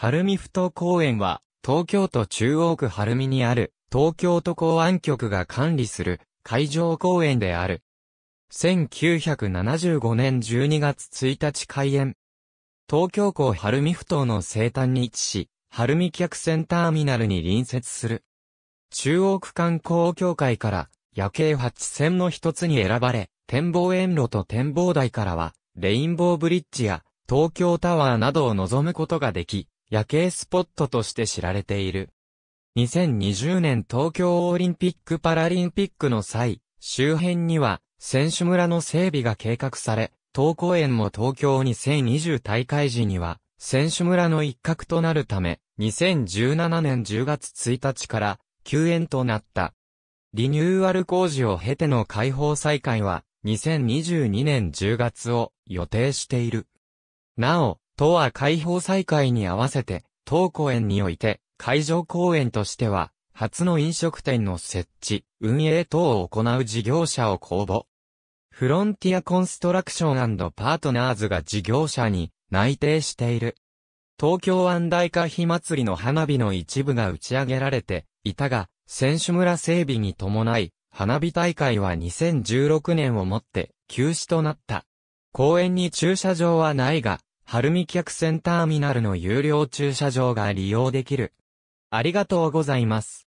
晴海ふ頭公園は、東京都中央区晴海にある、東京都公安局が管理する、海上公園である。1975年12月1日開園。東京港晴海ふ頭の西端に位置し、晴海客船ターミナルに隣接する。中央区観光協会から夜景八千の一つに選ばれ、展望園路と展望台からは、レインボーブリッジや東京タワーなどを望むことができ、夜景スポットとして知られている。2020年東京オリンピック・パラリンピックの際、周辺には選手村の整備が計画され、東公園も東京2020大会時には選手村の一角となるため、2017年10月1日から休園となった。リニューアル工事を経ての開放再開は2022年10月を予定している。なお、都は開放再開に合わせて、当公園において、会場公園としては、初の飲食店の設置、運営等を行う事業者を公募。フロンティアコンストラクションパートナーズが事業者に内定している。東京湾大火火祭りの花火の一部が打ち上げられていたが、選手村整備に伴い、花火大会は2016年をもって休止となった。公園に駐車場はないが、晴海客船ターミナルの有料駐車場が利用できる。ありがとうございます。